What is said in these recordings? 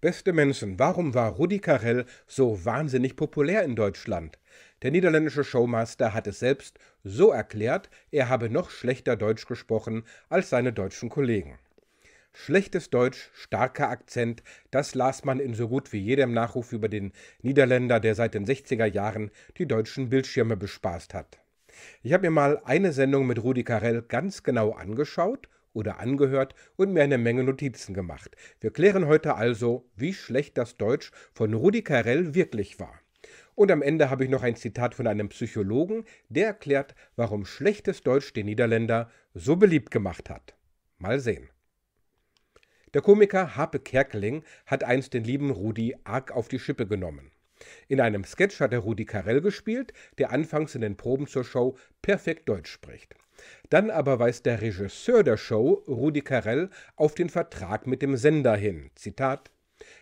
Beste Menschen, warum war Rudi Carell so wahnsinnig populär in Deutschland? Der niederländische Showmaster hat es selbst so erklärt, er habe noch schlechter Deutsch gesprochen als seine deutschen Kollegen. Schlechtes Deutsch, starker Akzent, das las man in so gut wie jedem Nachruf über den Niederländer, der seit den 60er Jahren die deutschen Bildschirme bespaßt hat. Ich habe mir mal eine Sendung mit Rudi Carell ganz genau angeschaut oder angehört und mir eine Menge Notizen gemacht. Wir klären heute also, wie schlecht das Deutsch von Rudi Carell wirklich war. Und am Ende habe ich noch ein Zitat von einem Psychologen, der erklärt, warum schlechtes Deutsch den Niederländer so beliebt gemacht hat. Mal sehen. Der Komiker Hape Kerkeling hat einst den lieben Rudi arg auf die Schippe genommen. In einem Sketch hat er Rudi Carell gespielt, der anfangs in den Proben zur Show perfekt Deutsch spricht. Dann aber weist der Regisseur der Show, Rudi Carell, auf den Vertrag mit dem Sender hin. Zitat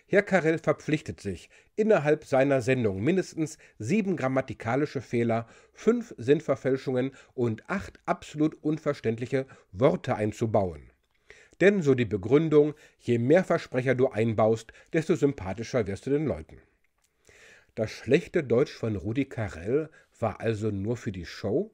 Herr Carell verpflichtet sich, innerhalb seiner Sendung mindestens sieben grammatikalische Fehler, fünf Sinnverfälschungen und acht absolut unverständliche Worte einzubauen. Denn so die Begründung, je mehr Versprecher du einbaust, desto sympathischer wirst du den Leuten. Das schlechte Deutsch von Rudi Carell war also nur für die Show?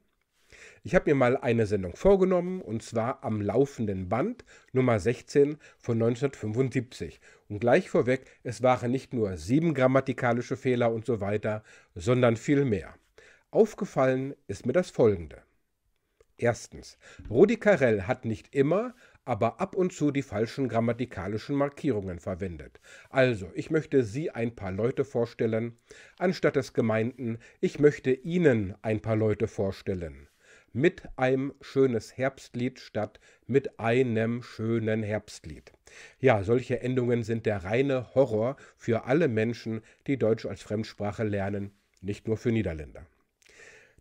Ich habe mir mal eine Sendung vorgenommen, und zwar am laufenden Band Nummer 16 von 1975. Und gleich vorweg, es waren nicht nur sieben grammatikalische Fehler und so weiter, sondern viel mehr. Aufgefallen ist mir das Folgende. Erstens, Rudi Carell hat nicht immer, aber ab und zu die falschen grammatikalischen Markierungen verwendet. Also, ich möchte Sie ein paar Leute vorstellen, anstatt des Gemeinden, ich möchte Ihnen ein paar Leute vorstellen. Mit einem schönes Herbstlied statt mit einem schönen Herbstlied. Ja, solche Endungen sind der reine Horror für alle Menschen, die Deutsch als Fremdsprache lernen, nicht nur für Niederländer.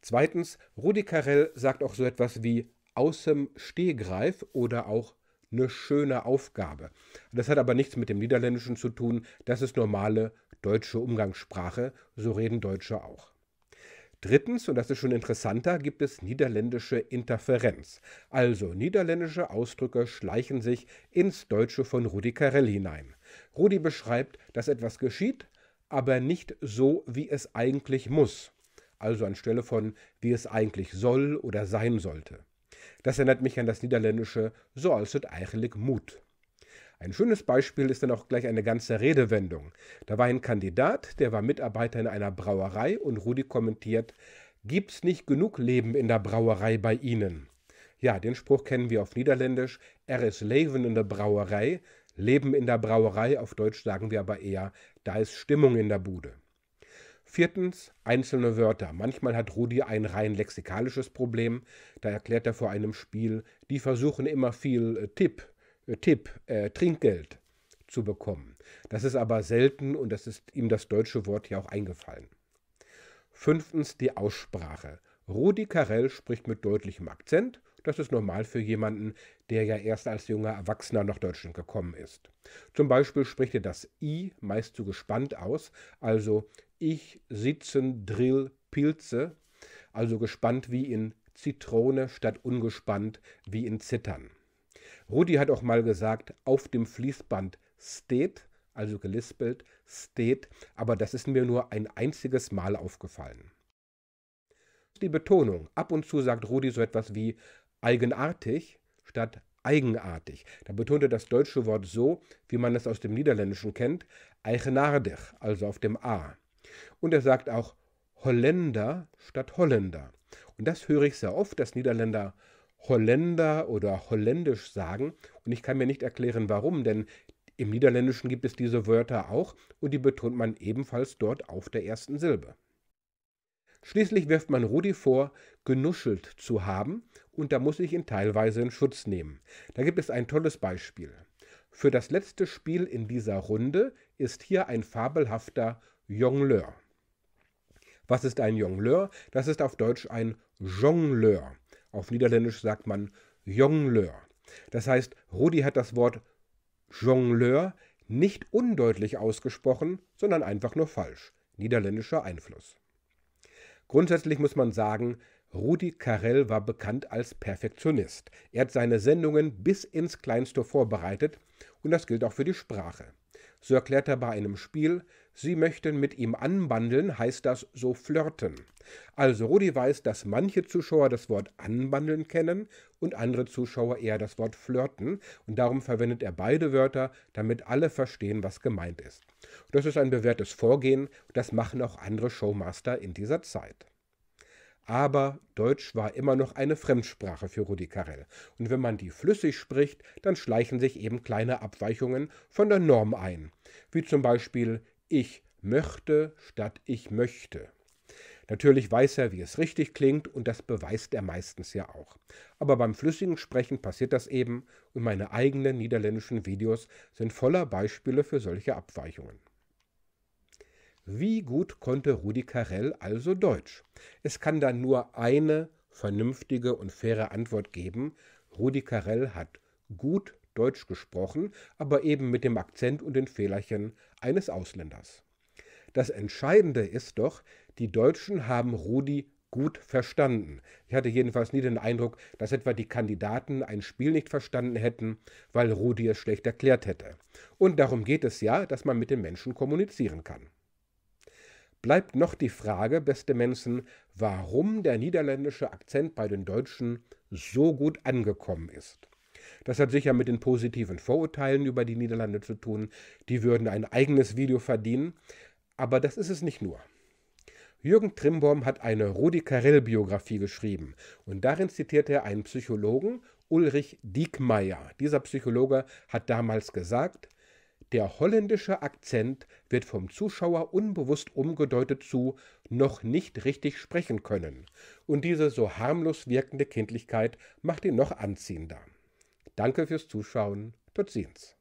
Zweitens, Rudi Carell sagt auch so etwas wie aus dem Stehgreif oder auch eine schöne Aufgabe. Das hat aber nichts mit dem Niederländischen zu tun, das ist normale deutsche Umgangssprache, so reden Deutsche auch. Drittens, und das ist schon interessanter, gibt es niederländische Interferenz. Also niederländische Ausdrücke schleichen sich ins Deutsche von Rudi Carell hinein. Rudi beschreibt, dass etwas geschieht, aber nicht so, wie es eigentlich muss. Also anstelle von, wie es eigentlich soll oder sein sollte. Das erinnert mich an das niederländische so als het eigenlijk Mut. Ein schönes Beispiel ist dann auch gleich eine ganze Redewendung. Da war ein Kandidat, der war Mitarbeiter in einer Brauerei und Rudi kommentiert, gibt's nicht genug Leben in der Brauerei bei Ihnen? Ja, den Spruch kennen wir auf Niederländisch, er ist Leben in der Brauerei. Leben in der Brauerei, auf Deutsch sagen wir aber eher, da ist Stimmung in der Bude. Viertens, einzelne Wörter. Manchmal hat Rudi ein rein lexikalisches Problem. Da erklärt er vor einem Spiel, die versuchen immer viel äh, Tipp, äh, Tipp, äh, Trinkgeld zu bekommen. Das ist aber selten und das ist ihm das deutsche Wort ja auch eingefallen. Fünftens, die Aussprache. Rudi Carell spricht mit deutlichem Akzent das ist normal für jemanden, der ja erst als junger Erwachsener nach Deutschland gekommen ist. Zum Beispiel spricht er das I meist zu gespannt aus, also ich sitzen drill Pilze, also gespannt wie in Zitrone statt ungespannt wie in Zittern. Rudi hat auch mal gesagt, auf dem Fließband steht, also gelispelt, steht, aber das ist mir nur ein einziges Mal aufgefallen die Betonung. Ab und zu sagt Rudi so etwas wie eigenartig statt eigenartig. Da betonte das deutsche Wort so, wie man es aus dem Niederländischen kennt, eigenaardig, also auf dem A. Und er sagt auch Holländer statt Holländer. Und das höre ich sehr oft, dass Niederländer Holländer oder Holländisch sagen. Und ich kann mir nicht erklären, warum, denn im Niederländischen gibt es diese Wörter auch und die betont man ebenfalls dort auf der ersten Silbe. Schließlich wirft man Rudi vor, genuschelt zu haben, und da muss ich ihn teilweise in Schutz nehmen. Da gibt es ein tolles Beispiel. Für das letzte Spiel in dieser Runde ist hier ein fabelhafter Jongleur. Was ist ein Jongleur? Das ist auf Deutsch ein Jongleur. Auf Niederländisch sagt man Jongleur. Das heißt, Rudi hat das Wort Jongleur nicht undeutlich ausgesprochen, sondern einfach nur falsch. Niederländischer Einfluss. Grundsätzlich muss man sagen, Rudi Carell war bekannt als Perfektionist. Er hat seine Sendungen bis ins Kleinste vorbereitet und das gilt auch für die Sprache. So erklärt er bei einem Spiel, sie möchten mit ihm anbandeln, heißt das so flirten. Also Rudi weiß, dass manche Zuschauer das Wort anbandeln kennen und andere Zuschauer eher das Wort flirten und darum verwendet er beide Wörter, damit alle verstehen, was gemeint ist. Das ist ein bewährtes Vorgehen, das machen auch andere Showmaster in dieser Zeit. Aber Deutsch war immer noch eine Fremdsprache für Rudi Carrell. Und wenn man die flüssig spricht, dann schleichen sich eben kleine Abweichungen von der Norm ein. Wie zum Beispiel ich möchte statt ich möchte. Natürlich weiß er, wie es richtig klingt und das beweist er meistens ja auch. Aber beim flüssigen Sprechen passiert das eben und meine eigenen niederländischen Videos sind voller Beispiele für solche Abweichungen. Wie gut konnte Rudi Carell also Deutsch? Es kann da nur eine vernünftige und faire Antwort geben. Rudi Carell hat gut Deutsch gesprochen, aber eben mit dem Akzent und den Fehlerchen eines Ausländers. Das Entscheidende ist doch, die Deutschen haben Rudi gut verstanden. Ich hatte jedenfalls nie den Eindruck, dass etwa die Kandidaten ein Spiel nicht verstanden hätten, weil Rudi es schlecht erklärt hätte. Und darum geht es ja, dass man mit den Menschen kommunizieren kann bleibt noch die Frage, beste Menschen, warum der niederländische Akzent bei den Deutschen so gut angekommen ist. Das hat sicher mit den positiven Vorurteilen über die Niederlande zu tun. Die würden ein eigenes Video verdienen. Aber das ist es nicht nur. Jürgen Trimborn hat eine Rudi Carell-Biografie geschrieben und darin zitiert er einen Psychologen, Ulrich Diekmeyer. Dieser Psychologe hat damals gesagt, der holländische Akzent wird vom Zuschauer unbewusst umgedeutet zu noch nicht richtig sprechen können, und diese so harmlos wirkende Kindlichkeit macht ihn noch anziehender. Danke fürs Zuschauen, tot sehens.